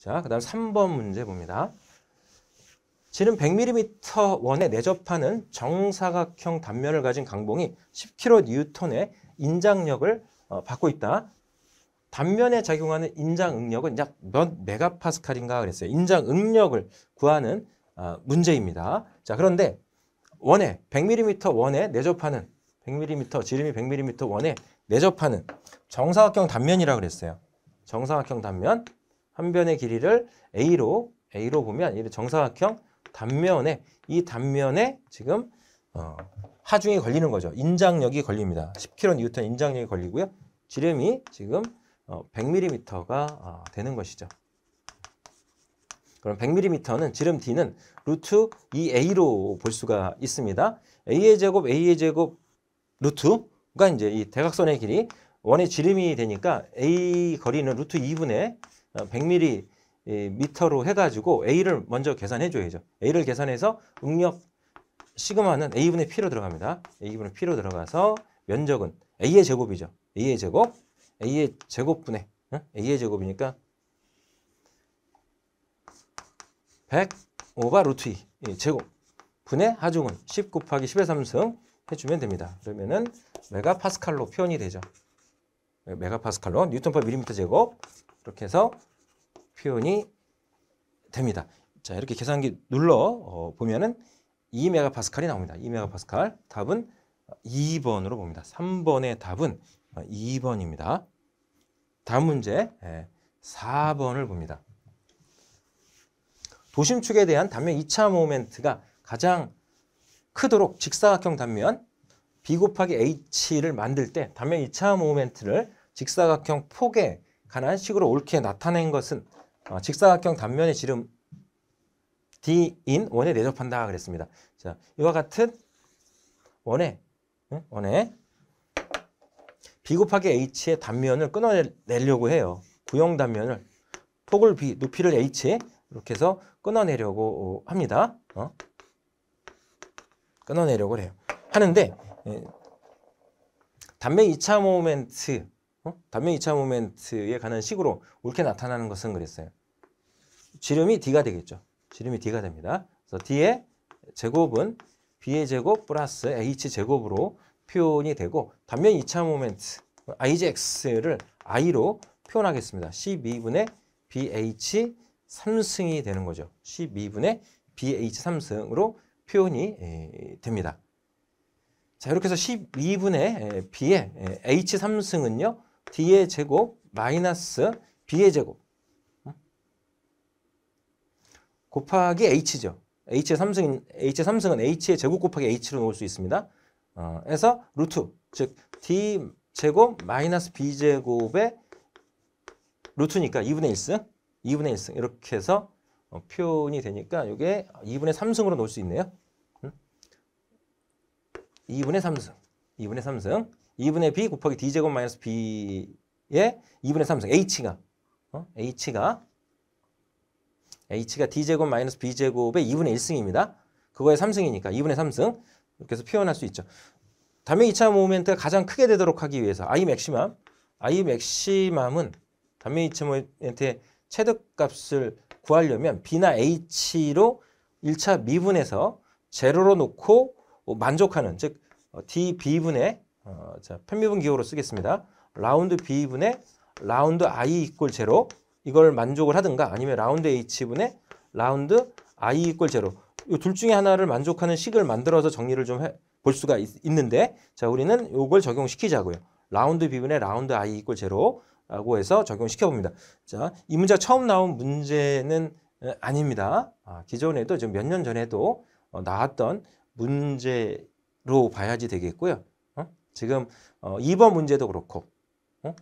자, 그 다음 3번 문제 봅니다. 지름 100mm 원에 내접하는 정사각형 단면을 가진 강봉이 10kN의 인장력을 어, 받고 있다. 단면에 작용하는 인장 응력은 약 몇 메가파스칼인가 그랬어요. 인장 응력을 구하는 어, 문제입니다. 자, 그런데 원에 100mm 원에 내접하는 100mm 지름이 100mm 원에 내접하는 정사각형 단면이라 고 그랬어요. 정사각형 단면 한 변의 길이를 A로 A로 보면 이 정사각형 단면에 이 단면에 지금 어, 하중이 걸리는 거죠. 인장력이 걸립니다. 10kN 인장력이 걸리고요. 지름이 지금 어, 100mm가 어, 아, 되는 것이죠. 그럼 100mm는 지름 D는 루트 2A로 볼 수가 있습니다. A의 제곱, A의 제곱 루트가 이제 이 대각선의 길이 원의 지름이 되니까 A 거리는 루트 2분의 100ml로 어, 예, 해가지고 A를 먼저 계산해 줘야죠. A를 계산해서 응력 시그마는 A분의 P로 들어갑니다. A분의 P로 들어가서 면적은 A의 제곱이죠. A의 제곱, A의 제곱분의 A의 제곱이니까 100 오바 루트 2 예, 제곱 분의 하중은 10 곱하기 10의 3승 해주면 됩니다. 그러면은 메가파스칼로 표현이 되죠. 메가파스칼로 뉴턴 파 밀리미터 제곱 이렇게 해서 표현이 됩니다. 자, 이렇게 계산기 눌러 어, 보면은 2메가파스칼이 나옵니다. 2메가파스칼. 답은 2번으로 어, 봅니다. 3번의 답은 2번입니다. 어, 다음 문제 4번을 예, 봅니다. 도심축에 대한 단면 2차 모멘트가 가장 크도록 직사각형 단면 B 곱하기 H를 만들 때 단면 2차 모멘트를 직사각형 폭의 가난식으로 한 옳게 나타낸 것은 어, 직사각형 단면의 지름 D인 원에 내접한다 그랬습니다. 자, 이와 같은 원에 원에 B 곱하기 H의 단면을 끊어내려고 해요. 구형 단면을 폭을 B, 높이를 H 이렇게 해서 끊어내려고 합니다. 어? 끊어내려고 해요. 하는데 예, 단면 2차 모멘트 어? 단면 이차 모멘트에 관한 식으로 옳게 나타나는 것은 그랬어요. 지름이 D가 되겠죠. 지름이 D가 됩니다. 그래서 D의 제곱은 B의 제곱 플러스 H제곱으로 표현이 되고 단면 이차 모멘트 IGX를 I로 표현하겠습니다. 12분의 BH 3승이 되는 거죠. 12분의 BH 3승으로 표현이 됩니다. 자 이렇게 해서 12분의 B의 H3승은요. D의 제곱 마이너스 B의 제곱 곱하기 H죠. H의 3승 H의 3승은 H의 제곱 곱하기 H로 놓을 수 있습니다. 어, 에서 루트, 즉 D 제곱 마이너스 B 제곱의 루트니까 2분의 1승, 2분의 1승 이렇게 해서 어, 표현이 되니까 이게 2분의 3승으로 놓을 수 있네요. 음? 2분의 3승, 2분의 3승. 2분의 b 곱하기 d 제곱 마이너스 b의 2분의 3승 h가 어? h가 h가 d 제곱 마이너스 b 제곱의 2분의 1승입니다. 그거의 3승이니까 2분의 3승 이렇게 해서 표현할 수 있죠. 단면 2차 모멘트가 가장 크게 되도록 하기 위해서 i 맥시멈 i 맥시멈은 단면 2차 모멘트의 최대값을 구하려면 b나 h로 1차 미분해서 제로로 놓고 만족하는 즉 어, db분의 어, 자, 편미분 기호로 쓰겠습니다. 라운드 B분의 라운드 I 이꼴 제로 이걸 만족을 하든가 아니면 라운드 H분의 라운드 I 이꼴 제로 이 둘 중에 하나를 만족하는 식을 만들어서 정리를 좀 볼 수가 있, 는데 자, 우리는 이걸 적용시키자고요. 라운드 B분의 라운드 I 이꼴 제로라고 해서 적용시켜 봅니다. 자, 이 문제 처음 나온 문제는 아닙니다. 아, 기존에도 몇 년 전에도 어, 나왔던 문제로 봐야지 되겠고요. 지금 어, 2번 문제도 그렇고 어?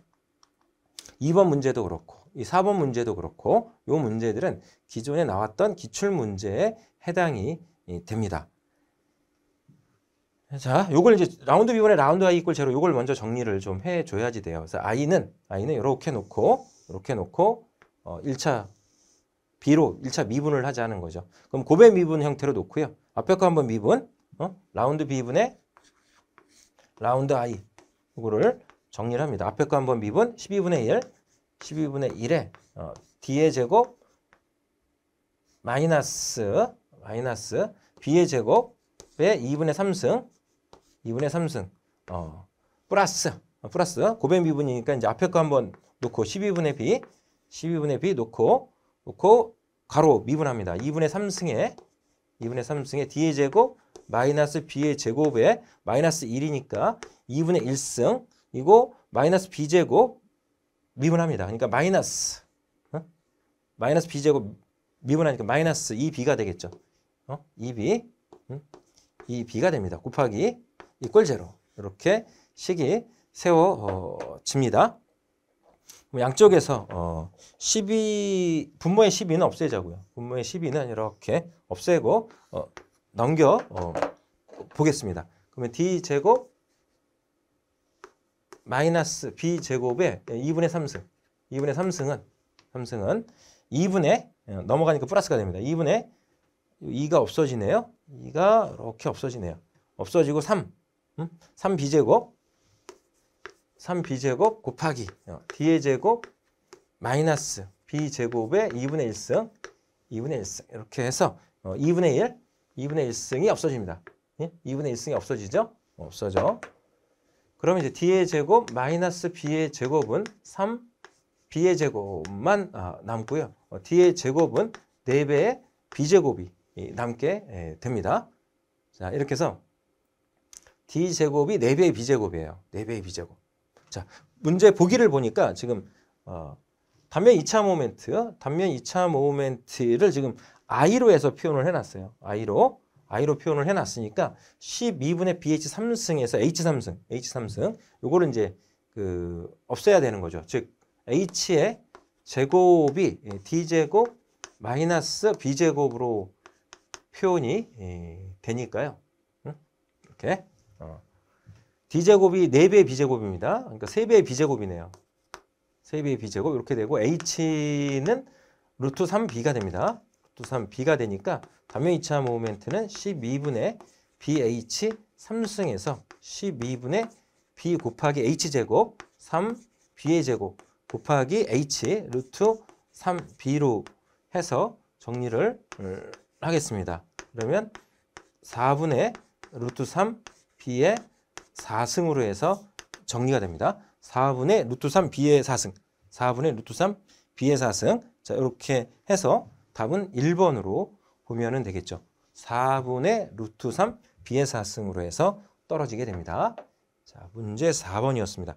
2번 문제도 그렇고 이 4번 문제도 그렇고 이 문제들은 기존에 나왔던 기출문제에 해당이 됩니다. 자, 요걸 이제 라운드 비번에 라운드 i 이퀄 제로 요걸 먼저 정리를 좀해 줘야지 돼요. 그래서 i는 i는 이렇게 놓고 이렇게 놓고 어 1차 b로 1차 미분을 하자는 거죠. 그럼 고배 미분 형태로 놓고요. 앞에 거 한번 미분, 어? 라운드 비분에 라운드 i 이거를 정리를 합니다. 앞에 거 한 번 미분 12분의 1 12분의 1에 어, d의 제곱 마이너스 마이너스 b의 제곱에 2분의 3승 2분의 3승 어, 플러스 어, 플러스 고백 미분이니까 이제 앞에 거 한 번 놓고 12분의 b 12분의 b 놓고 놓고 가로 미분합니다. 2분의 3승에 2분의 3승의 D의 제곱 마이너스 B의 제곱에 마이너스 1이니까 2분의 1승 이고 마이너스 B제곱 미분합니다. 그러니까 마이너스 어? 마이너스 B제곱 미분하니까 마이너스 2B가 되겠죠. 어? 2B 음? 2B가 됩니다. 곱하기 이 꼴 제로 이렇게 식이 세워집니다. 뭐 양쪽에서 어, 12 분모의 12는 없애자고요. 분모의 12는 이렇게 없애고 어, 넘겨 어, 보겠습니다. 그러면 d 제곱 마이너스 b 제곱의 2분의 3승. 2분의 3승은 3승은 2분의 어, 넘어가니까 플러스가 됩니다. 2분의 2가 없어지네요. 2가 이렇게 없어지네요. 없어지고 3. 음? 3b제곱 3b제곱 곱하기 어, d의 제곱 마이너스 b제곱의 2분의 1승 2분의 1승 이렇게 해서 2분의 어, 1, 2분의 1승이 없어집니다. 2분의 예? 1승이 없어지죠? 없어져. 그러면 이제 d의 제곱 마이너스 b의 제곱은 3 b의 제곱만 아, 남고요. 어, d의 제곱은 4배의 b제곱이 남게 예, 됩니다. 자 이렇게 해서 d제곱이 4배의 b제곱이에요. 4배의 b제곱. 자, 문제 보기를 보니까 지금 어, 단면 2차 모멘트, 단면 2차 모멘트를 지금 I로 해서 표현을 해놨어요. I로. I로 표현을 해놨으니까 12분의 BH3승에서 H3승, H3승. 요거를 이제 그 없애야 되는 거죠. 즉, H의 제곱이 예, D제곱 마이너스 B제곱으로 표현이 예, 되니까요. 이렇게. 어. D제곱이 4배의 B제곱입니다. 그러니까 3배의 B제곱이네요. 3배의 B제곱 이렇게 되고 H는 루트 3B가 됩니다. 루트 3B가 되니까 단면 이차 모멘트는 12분의 BH 3승에서 12분의 B 곱하기 H제곱 3B의 제곱 곱하기 H 루트 3B로 해서 정리를 하겠습니다. 그러면 4분의 루트 3B의 4승으로 해서 정리가 됩니다. 4분의 루트 3 b의 4승. 4분의 루트 3 b의 4승. 자, 이렇게 해서 답은 1번으로 보면은 되겠죠. 4분의 루트 3 b의 4승으로 해서 떨어지게 됩니다. 자, 문제 4번이었습니다.